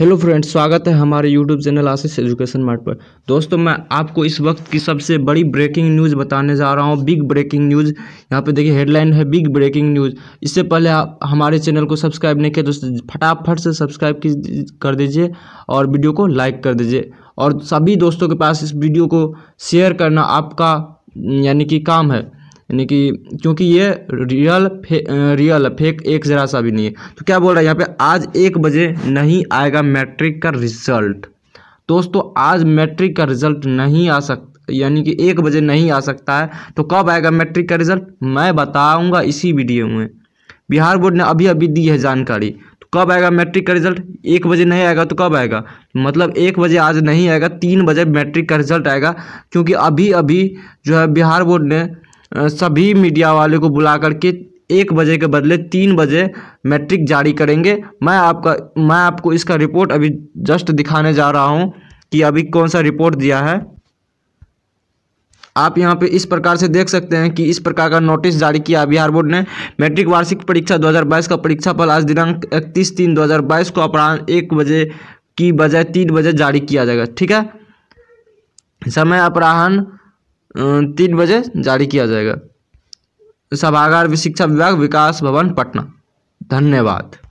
hello friends स्वागत है हमारे YouTube channel Ashish education mart पर दोस्तों मैं आपको इस वक्त की सबसे बड़ी ब्रेकिंग न्यूज़ बताने जा रहा हूँ बिग ब्रेकिंग न्यूज़ यहाँ पे देखिए हेडलाइन है बिग ब्रेकिंग न्यूज़ इससे पहले आप हमारे चैनल को सब्सक्राइब नहीं किया दोस्तों फटाफट से सब्सक्राइब कर दीजिए और वीडियो को लाइक कर दीजिए और सभी दोस्तों के पास इस वीडियो को शेयर करना आपका यानी कि काम है यानी कि क्योंकि ये रियल फे रियल फेक एक ज़रा सा भी नहीं है तो क्या बोल रहा है यहाँ पे आज एक बजे नहीं आएगा मैट्रिक का रिजल्ट दोस्तों आज मैट्रिक का रिजल्ट नहीं आ सकता यानी कि एक बजे नहीं आ सकता है तो कब आएगा मैट्रिक का रिजल्ट मैं बताऊँगा इसी वीडियो में बिहार बोर्ड ने अभी अभी दी है जानकारी तो कब आएगा मैट्रिक का रिजल्ट एक बजे नहीं आएगा तो कब आएगा मतलब एक बजे आज नहीं आएगा तीन बजे मैट्रिक का रिजल्ट आएगा क्योंकि अभी अभी जो है बिहार बोर्ड ने सभी मीडिया वाले को बुला करके एक बजे के बदले तीन बजे मैट्रिक जारी करेंगे मैं आपका मैं आपको इसका रिपोर्ट अभी जस्ट दिखाने जा रहा हूँ कि अभी कौन सा रिपोर्ट दिया है आप यहाँ पे इस प्रकार से देख सकते हैं कि इस प्रकार का नोटिस जारी किया बिहार बोर्ड ने मैट्रिक वार्षिक परीक्षा 2022 का परीक्षा फल आज दिनांक इकतीस तीन 2022 को अपराह्न एक बजे की बजाय तीन बजे जारी किया जाएगा ठीक है समय अपराह्न तीन बजे जारी किया जाएगा सभागार शिक्षा विभाग विकास भवन पटना धन्यवाद